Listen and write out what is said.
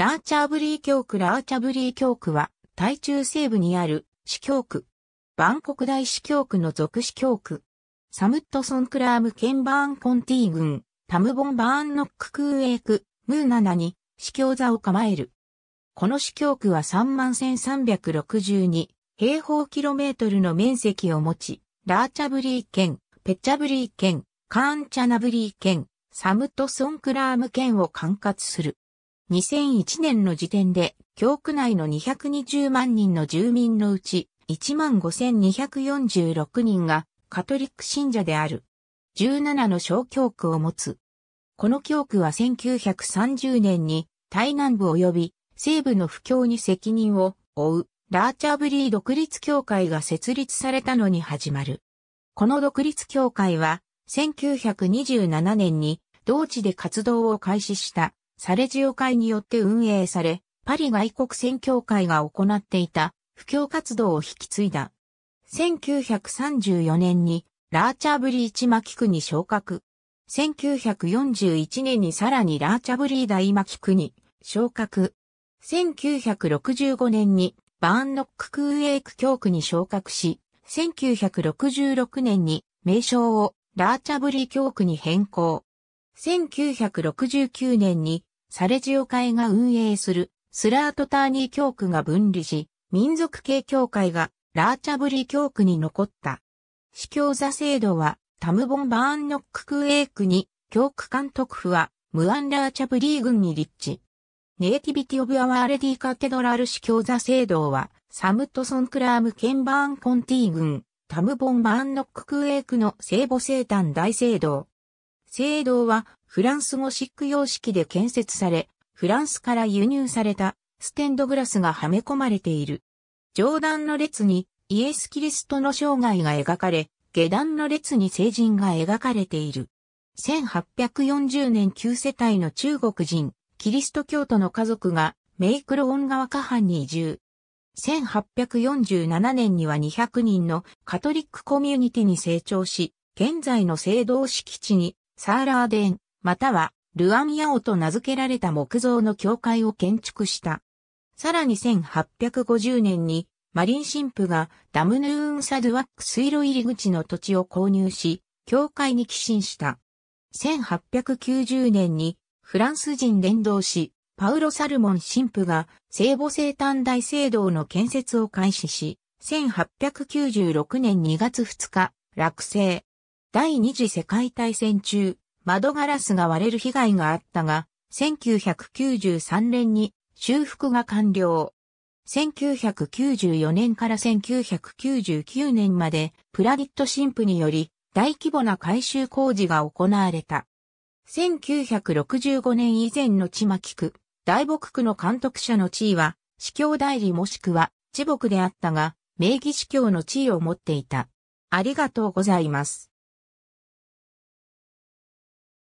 ラーチャーブリー教区ラーチャブリー教区は、台中西部にある市教区。バンコク大市教区の属市教区。サムットソンクラーム県バーンコンティ郡、タムボンバーンノッククーエーク、ムーナナに、市教座を構える。この市教区は31,362平方キロメートルの面積を持ち、ラーチャブリー県、ペッチャブリー県、カーンチャナブリー県、サムットソンクラーム県を管轄する。2001年の時点で、教区内の220万人の住民のうち、15,246人がカトリック信者である。17の小教区を持つ。この教区は1930年に、台南部及び西部の不況に責任を負う、ラーチャーブリー独立協会が設立されたのに始まる。この独立協会は、1927年に同地で活動を開始したサレジオ会によって運営され、パリ外国宣教会が行っていた布教活動を引き継いだ。1934年にラーチャブリーチマキクに昇格。1941年にさらにラーチャブリー大マキクに昇格。1965年にバーンノッククーエーク教区に昇格し、1966年に名称をラーチャブリー教区に変更。1969年にサレジオ会が運営するスラートターニー教区が分離し、民族系教会がラーチャブリ教区に残った。司教座制度はタムボン・バーンノッククエークに教区監督府はムアン・ラーチャブリー郡に立地。ネイティビティ・オブ・アワー・レディ・カテドラル司教座制度はサムトソン・クラーム・ケンバーン・コンティ郡、タムボン・バーンノッククエークの聖母生誕大聖堂。聖堂はフランスゴシック様式で建設され、フランスから輸入されたステンドグラスがはめ込まれている。上段の列にイエス・キリストの生涯が描かれ、下段の列に聖人が描かれている。1840年旧世帯の中国人、キリスト教徒の家族がメイクロオン川下畔に移住。1847年には200人のカトリックコミュニティに成長し、現在の聖堂敷地にサーラーデン、または、ルアンヤオと名付けられた木造の教会を建築した。さらに1850年に、マリン神父がダムヌーンサドワック水路入り口の土地を購入し、教会に寄進した。1890年にフランス人連動し、パウロ・サルモン神父が聖母生誕大聖堂の建設を開始し、1896年2月2日、落成。第二次世界大戦中、窓ガラスが割れる被害があったが、1993年に修復が完了。1994年から1999年までプラデット神父により大規模な改修工事が行われた。1965年以前の千巻区、大木区の監督者の地位は、司教代理もしくは、地木であったが、名義司教の地位を持っていた。ありがとうございます。